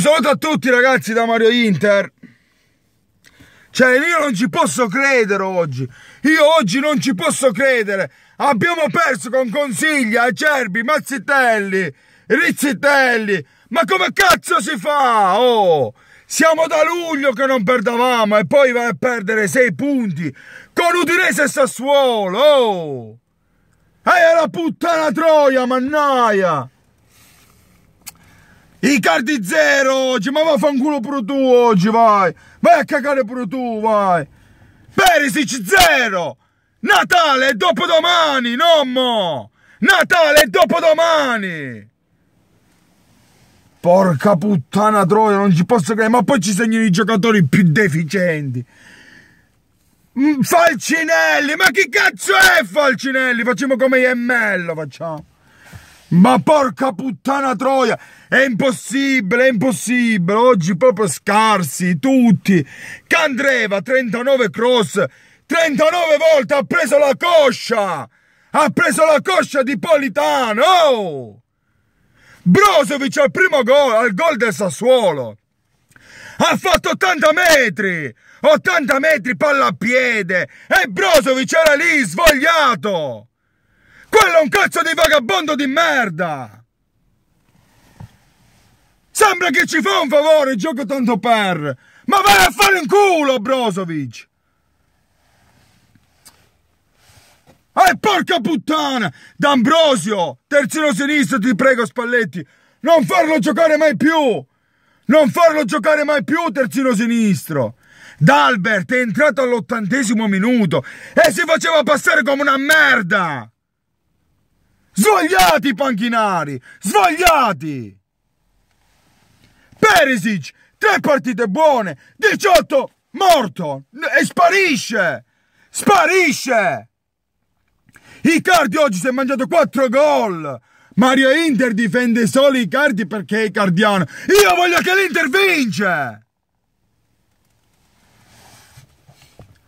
Un saluto a tutti ragazzi da Mario Inter. Cioè, io non ci posso credere oggi. Io oggi non ci posso credere. Abbiamo perso con Consiglia, Acerbi, Mazzitelli, Rizzitelli. Ma come cazzo si fa? Oh! Siamo da luglio che non perdavamo e poi vai a perdere 6 punti con Udinese e Sassuolo. Oh! E eh, la puttana troia, mannaia! I cardi zero oggi, ma va a vaffanculo pure tu oggi, vai! Vai a cagare pure tu, vai! Perisic zero! Natale è dopodomani, nommo! Natale è dopodomani! Porca puttana troia, non ci posso credere, ma poi ci segnano i giocatori più deficienti! Mm, Falcinelli, ma chi cazzo è Falcinelli? Facciamo come Iemmello, facciamo! Ma porca puttana troia! È impossibile, è impossibile! Oggi proprio scarsi, tutti! Candreva, 39 cross, 39 volte ha preso la coscia! Ha preso la coscia di Politano! Brozovic al primo gol, al gol del Sassuolo! ha fatto 80 metri! 80 metri palla a piede! E Brozovic era lì, svogliato! Quello è un cazzo di vagabondo di merda! Sembra che ci fa un favore, gioco tanto per... Ma vai a fare in culo, Brozovic! Eh, porca puttana! D'Ambrosio, terzino sinistro, ti prego, Spalletti, non farlo giocare mai più! Non farlo giocare mai più, terzino sinistro! D'Albert è entrato all'ottantesimo minuto e si faceva passare come una merda! Svogliati panchinari! Svogliati! Perisic, tre partite buone, 18 morto e sparisce! Sparisce! Icardi oggi si è mangiato 4 gol! Mario Inter difende solo Icardi perché è cardiano! Io voglio che l'Inter vince!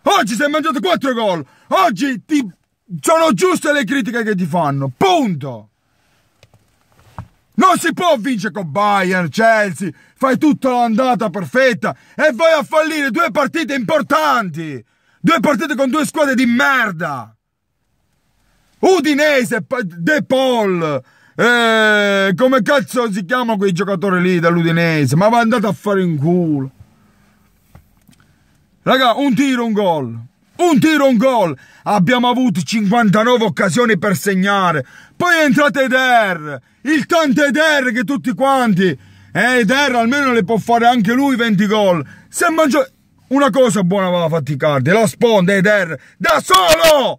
Oggi si è mangiato 4 gol! Oggi ti sono giuste le critiche che ti fanno, punto! Non si può vincere con Bayern, Chelsea, fai tutta l'andata perfetta e vai a fallire due partite importanti! Due partite con due squadre di merda! Udinese, De Paul, eh, come cazzo si chiama quei giocatori lì dall'Udinese? Ma va andato a fare in culo! Raga, un tiro, un gol un tiro, un gol. Abbiamo avuto 59 occasioni per segnare. Poi è entrato Eder, il tanto Eder che tutti quanti. Eh, Eder almeno le può fare anche lui 20 gol. Se mangia... Una cosa buona va a faticardi, la sponda Eder, da solo!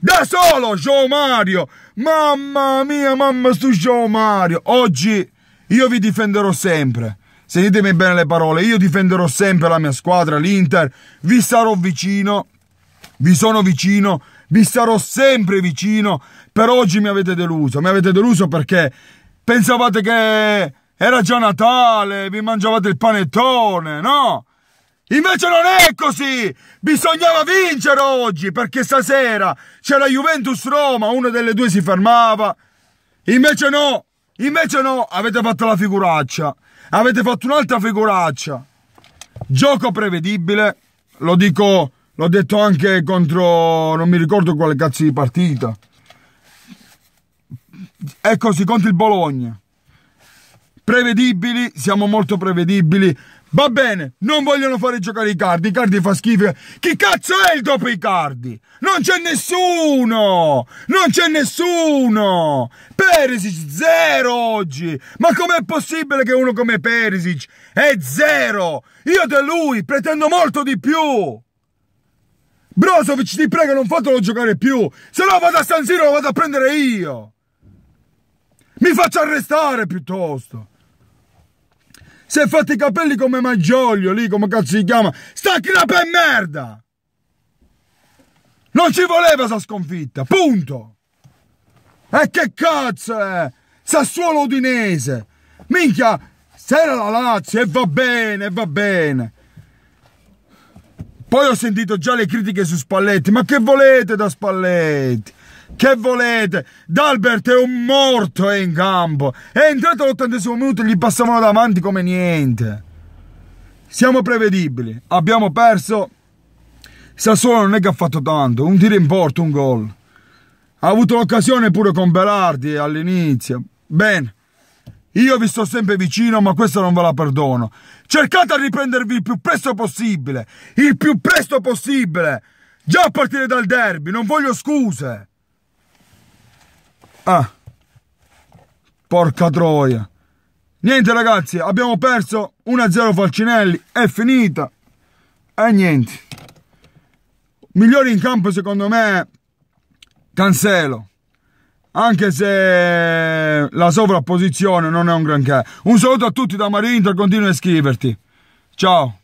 Da solo, Gio Mario! Mamma mia, mamma su Gio Mario! Oggi io vi difenderò sempre. Sentitemi bene le parole, io difenderò sempre la mia squadra, l'Inter, vi sarò vicino vi sono vicino, vi sarò sempre vicino, per oggi mi avete deluso, mi avete deluso perché pensavate che era già Natale, vi mangiavate il panettone, no? Invece non è così! Bisognava vincere oggi, perché stasera c'era Juventus-Roma, una delle due si fermava. Invece no, invece no, avete fatto la figuraccia. Avete fatto un'altra figuraccia. Gioco prevedibile, lo dico L'ho detto anche contro, non mi ricordo quale cazzo di partita. Ecco, si contro il Bologna. Prevedibili, siamo molto prevedibili. Va bene, non vogliono fare giocare i cardi, i cardi fa schifo. Chi cazzo è il dopo i cardi? Non c'è nessuno! Non c'è nessuno! Perisic zero oggi! Ma com'è possibile che uno come Perisic è zero? Io da lui pretendo molto di più! Brozovic, ti prego, non fatelo giocare più. Se no vado a San Siro, lo vado a prendere io. Mi faccio arrestare piuttosto. Si è fatti i capelli come Maggioglio, lì, come cazzo si chiama. Stacchi la pe' merda. Non ci voleva sa sconfitta, punto. E che cazzo è? Sassuolo Udinese. Minchia, se era la Lazio e va bene, va bene. Poi ho sentito già le critiche su Spalletti. Ma che volete da Spalletti? Che volete? D'Albert è un morto, è in campo. È entrato all'ottantesimo minuto e gli passavano davanti come niente. Siamo prevedibili. Abbiamo perso. Sassuolo non è che ha fatto tanto. Un tiro in porto, un gol. Ha avuto l'occasione pure con Berardi all'inizio. Bene. Io vi sto sempre vicino, ma questo non ve la perdono. Cercate a riprendervi il più presto possibile. Il più presto possibile. Già a partire dal derby, non voglio scuse. Ah. Porca troia. Niente ragazzi, abbiamo perso 1-0 Falcinelli, è finita. E niente. Migliori in campo secondo me Cancelo anche se la sovrapposizione non è un granché. Un saluto a tutti da Mario Inter, continua a iscriverti. Ciao.